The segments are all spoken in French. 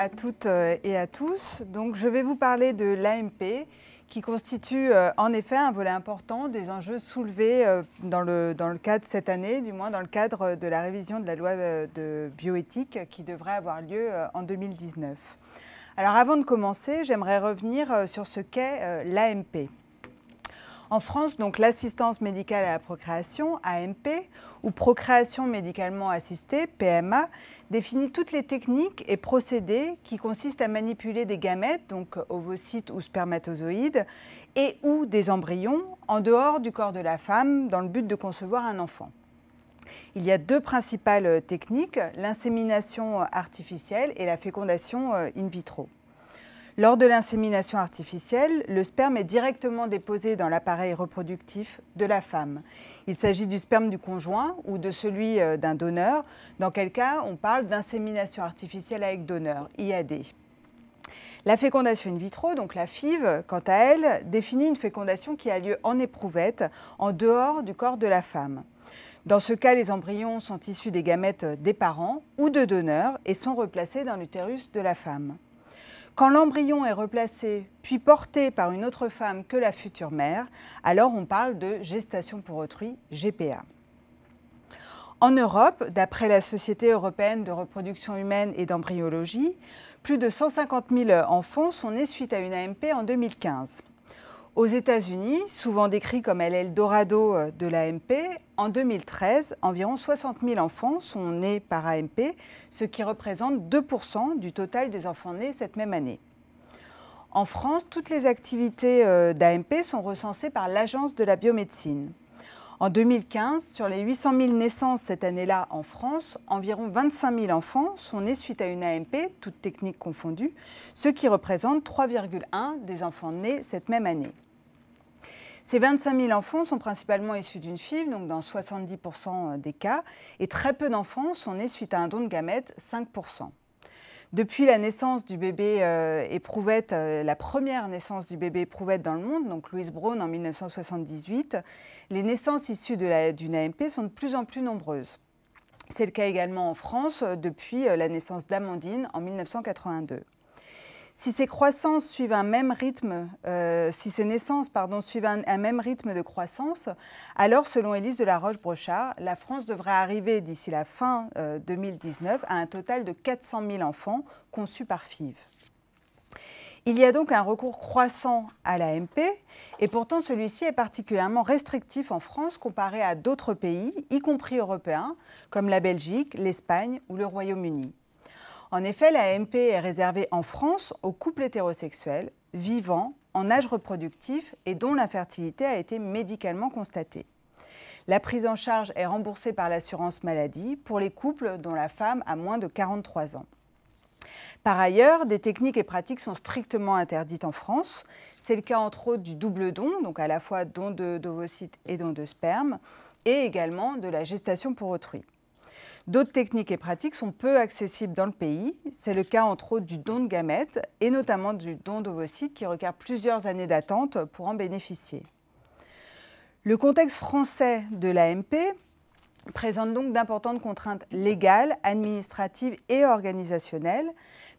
à toutes euh, et à tous. Donc, je vais vous parler de l'AMP qui constitue euh, en effet un volet important des enjeux soulevés euh, dans le, dans le cadre cette année, du moins dans le cadre de la révision de la loi de bioéthique qui devrait avoir lieu en 2019. Alors avant de commencer, j'aimerais revenir sur ce qu'est l'AMP. En France, donc l'assistance médicale à la procréation, AMP, ou procréation médicalement assistée, PMA, définit toutes les techniques et procédés qui consistent à manipuler des gamètes, donc ovocytes ou spermatozoïdes, et ou des embryons en dehors du corps de la femme dans le but de concevoir un enfant. Il y a deux principales euh, techniques, l'insémination euh, artificielle et la fécondation euh, in vitro. Lors de l'insémination artificielle, le sperme est directement déposé dans l'appareil reproductif de la femme. Il s'agit du sperme du conjoint ou de celui euh, d'un donneur, dans quel cas on parle d'insémination artificielle avec donneur, IAD. La fécondation in vitro, donc la FIV, quant à elle, définit une fécondation qui a lieu en éprouvette, en dehors du corps de la femme. Dans ce cas, les embryons sont issus des gamètes des parents ou de donneurs et sont replacés dans l'utérus de la femme. Quand l'embryon est replacé puis porté par une autre femme que la future mère, alors on parle de gestation pour autrui, GPA. En Europe, d'après la Société européenne de reproduction humaine et d'embryologie, plus de 150 000 enfants sont nés suite à une AMP en 2015. Aux États-Unis, souvent décrit comme Dorado euh, de l'AMP, en 2013, environ 60 000 enfants sont nés par AMP, ce qui représente 2 du total des enfants nés cette même année. En France, toutes les activités euh, d'AMP sont recensées par l'Agence de la biomédecine. En 2015, sur les 800 000 naissances cette année-là en France, environ 25 000 enfants sont nés suite à une AMP, toutes techniques confondues, ce qui représente 3,1 des enfants nés cette même année. Ces 25 000 enfants sont principalement issus d'une FIV, donc dans 70% des cas, et très peu d'enfants sont nés suite à un don de gamètes, 5%. Depuis la naissance du bébé euh, éprouvette, euh, la première naissance du bébé éprouvette dans le monde, donc Louise Brown en 1978, les naissances issues d'une AMP sont de plus en plus nombreuses. C'est le cas également en France euh, depuis la naissance d'Amandine en 1982 si ces croissances suivent un même rythme, euh, si ces naissances suivent un, même rythme de croissance, alors selon Élise de la Roche-Brochard, la France devrait arriver d'ici la fin 2019 euh, à un total de 400 000 enfants conçus par FIV. Il y a donc un recours croissant à l'AMP et pourtant celui-ci est particulièrement restrictif en France comparé à d'autres pays, y compris européens, comme la Belgique, l'Espagne ou le Royaume-Uni. En effet, la MP est réservée en France aux couples hétérosexuels vivants en âge reproductif et dont l'infertilité a été médicalement constatée. La prise en charge est remboursée par l'assurance maladie pour les couples dont la femme a moins de 43 ans. Par ailleurs, des techniques et pratiques sont strictement interdites en France. C'est le cas entre autres du double don, donc à la fois don d'ovocytes et don de sperme, et également de la gestation pour autrui. D'autres techniques et pratiques sont peu accessibles dans le pays. C'est le cas entre autres du don de gamètes et notamment du don d'ovocytes qui requiert plusieurs années d'attente pour en bénéficier. Le contexte français de l'AMP présente donc d'importantes contraintes légales, administratives et organisationnelles.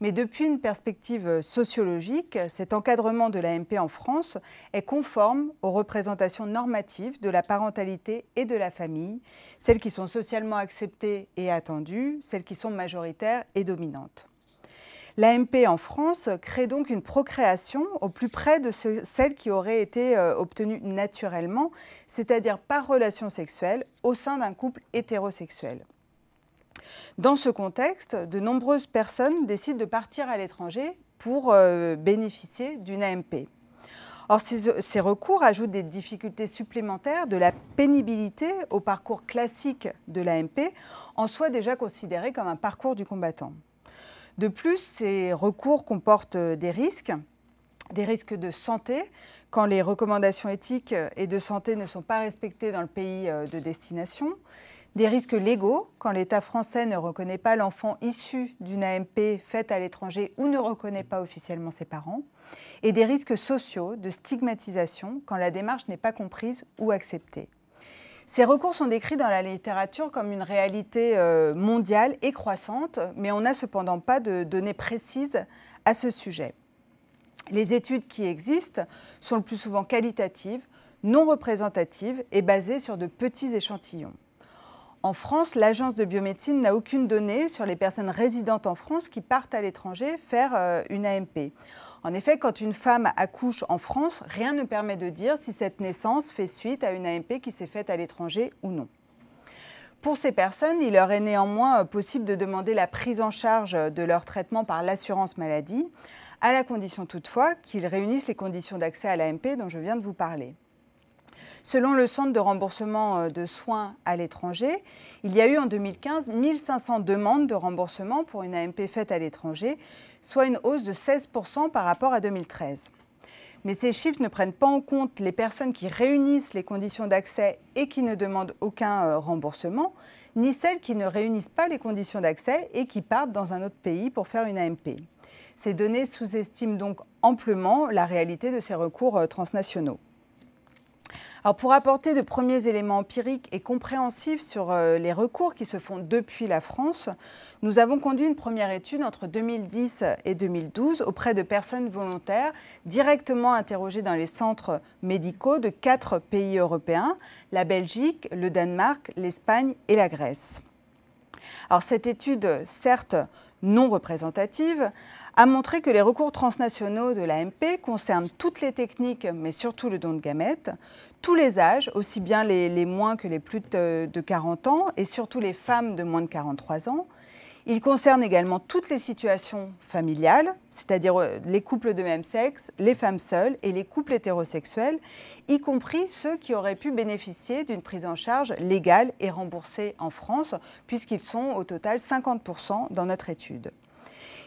Mais depuis une perspective euh, sociologique, cet encadrement de l'AMP en France est conforme aux représentations normatives de la parentalité et de la famille, celles qui sont socialement acceptées et attendues, celles qui sont majoritaires et dominantes. L'AMP en France crée donc une procréation au plus près de celle qui aurait été euh, obtenue naturellement, c'est-à-dire par relation sexuelle au sein d'un couple hétérosexuel. Dans ce contexte, de nombreuses personnes décident de partir à l'étranger pour euh, bénéficier d'une AMP. Or, ces, ces, recours ajoutent des difficultés supplémentaires, de la pénibilité au parcours classique de l'AMP, en soi déjà considéré comme un parcours du combattant. De plus, ces recours comportent euh, des risques des risques de santé quand les recommandations éthiques euh, et de santé ne sont pas respectées dans le pays euh, de destination, des risques légaux quand l'État français ne reconnaît pas l'enfant issu d'une AMP faite à l'étranger ou ne reconnaît pas officiellement ses parents, et des risques sociaux de stigmatisation quand la démarche n'est pas comprise ou acceptée. Ces recours sont décrits dans la littérature comme une réalité euh, mondiale et croissante, mais on n'a cependant pas de données précises à ce sujet. Les études qui existent sont le plus souvent qualitatives, non représentatives et basées sur de petits échantillons. En France, l'agence de biomédecine n'a aucune donnée sur les personnes résidentes en France qui partent à l'étranger faire euh, une AMP. En effet, quand une femme accouche en France, rien ne permet de dire si cette naissance fait suite à une AMP qui s'est faite à l'étranger ou non. Pour ces personnes, il leur est néanmoins euh, possible de demander la prise en charge euh, de leur traitement par l'assurance maladie, à la condition toutefois qu'ils réunissent les conditions d'accès à l'AMP dont je viens de vous parler. Selon le Centre de remboursement euh, de soins à l'étranger, il y a eu en 2015 1500 demandes de remboursement pour une AMP faite à l'étranger, soit une hausse de 16% par rapport à 2013. Mais ces chiffres ne prennent pas en compte les personnes qui réunissent les conditions d'accès et qui ne demandent aucun euh, remboursement, ni celles qui ne réunissent pas les conditions d'accès et qui partent dans un autre pays pour faire une AMP. Ces données sous-estiment donc amplement la réalité de ces recours euh, transnationaux pour apporter de premiers éléments empiriques et compréhensifs sur euh, les recours qui se font depuis la France, nous avons conduit une première étude entre 2010 et 2012 auprès de personnes volontaires directement interrogées dans les centres médicaux de quatre pays européens, la Belgique, le Danemark, l'Espagne et la Grèce. Alors cette étude, certes, non représentative, a montré que les recours transnationaux de l'AMP concernent toutes les techniques, mais surtout le don de gamètes, tous les âges, aussi bien les, moins que les plus de 40 ans, et surtout les femmes de moins de 43 ans, il concerne également toutes les situations familiales, c'est-à-dire euh, les couples de même sexe, les femmes seules et les couples hétérosexuels, y compris ceux qui auraient pu bénéficier d'une prise en charge légale et remboursée en France, puisqu'ils sont au total 50% dans notre étude.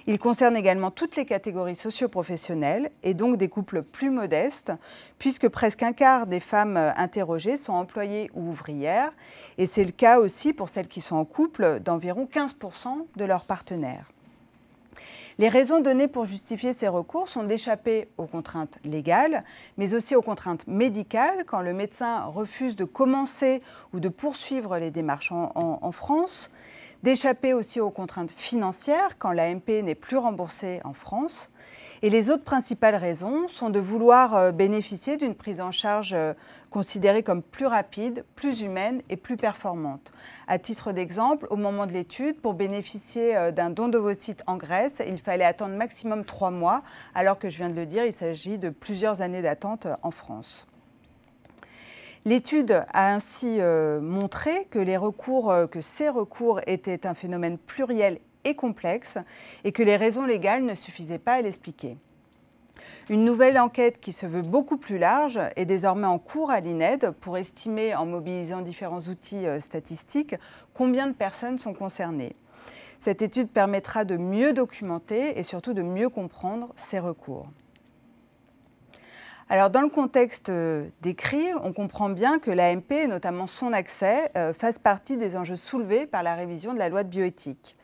Il concerne également toutes les catégories socioprofessionnelles et donc des couples plus modestes, puisque presque un quart des femmes euh, interrogées sont employées ou ouvrières. Et c'est le cas aussi pour celles qui sont en couple d'environ 15% de leurs partenaires. Les raisons données pour justifier ces recours sont d'échapper aux contraintes légales, mais aussi aux contraintes médicales, quand le médecin refuse de commencer ou de poursuivre les démarches en, en France d'échapper aussi aux contraintes financières quand l'AMP n'est plus remboursée en France. Et les autres principales raisons sont de vouloir euh, bénéficier d'une prise en charge euh, considérée comme plus rapide, plus humaine et plus performante. À titre d'exemple, au moment de l'étude, pour bénéficier euh, d'un don de sites en Grèce, il fallait attendre maximum trois mois, alors que je viens de le dire, il s'agit de plusieurs années d'attente en France. L'étude a ainsi euh, montré euh, que, ces recours étaient un phénomène pluriel et complexe et que les raisons légales ne suffisaient pas à l'expliquer. Une nouvelle enquête qui se veut beaucoup plus large est désormais en cours à l'INED pour estimer, en mobilisant différents outils euh, statistiques, combien de personnes sont concernées. Cette étude permettra de mieux documenter et surtout de mieux comprendre ces recours. Alors, dans le contexte euh, décrit, on comprend bien que l'AMP, et notamment son accès, euh, fasse partie des enjeux soulevés par la révision de la loi de bioéthique.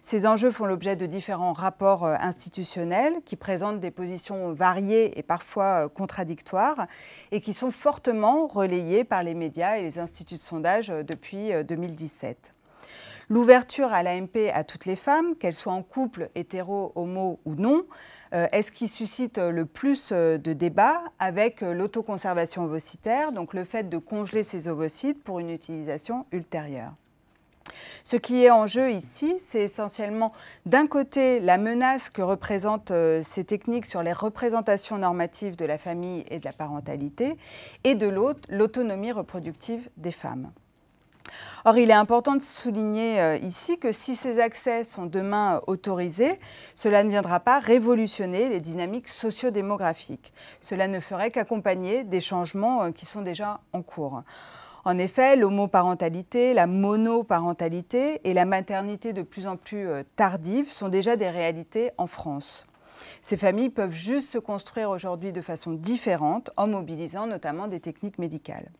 Ces enjeux font l'objet de différents rapports euh, institutionnels qui présentent des positions variées et parfois contradictoires et qui sont fortement relayés par les médias et les instituts de sondage depuis 2017. L'ouverture à l'AMP à toutes les femmes, qu'elles soient en couple, hétéro, homo ou non, euh, est ce qui suscite le plus euh, de débats avec euh, l'autoconservation ovocitaire, donc le fait de congeler ces ovocytes pour une utilisation ultérieure. Ce qui est en jeu ici, c'est essentiellement d'un côté la menace que représentent ces techniques sur les représentations normatives de la famille et de la parentalité, et de l'autre l'autonomie reproductive des femmes. Or, il est important de souligner euh, ici que si ces accès sont demain euh, autorisés, cela ne viendra pas révolutionner les dynamiques sociodémographiques. Cela ne ferait qu'accompagner des changements euh, qui sont déjà en cours. En effet, l'homoparentalité, la monoparentalité et la maternité de plus en plus tardive sont déjà des réalités en France. Ces familles peuvent juste se construire aujourd'hui de façon différente en mobilisant notamment des techniques médicales.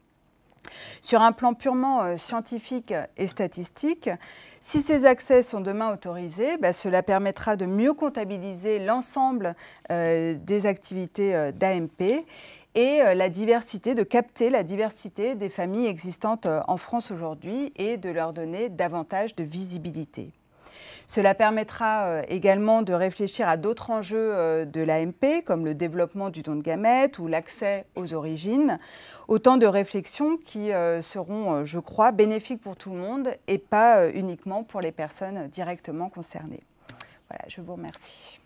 Sur un plan purement euh, scientifique et statistique, si ces accès sont demain autorisés, bah, cela permettra de mieux comptabiliser l'ensemble euh, des activités euh, d'AMP et la diversité, de capter la diversité des familles existantes en France aujourd'hui et de leur donner davantage de visibilité. Cela permettra euh, également de réfléchir à d'autres enjeux euh, de l'AMP, comme le développement du don de gamètes ou l'accès aux origines. Autant de réflexions qui euh, seront, je crois, bénéfiques pour tout le monde et pas uniquement pour les personnes directement concernées. Voilà, je vous remercie.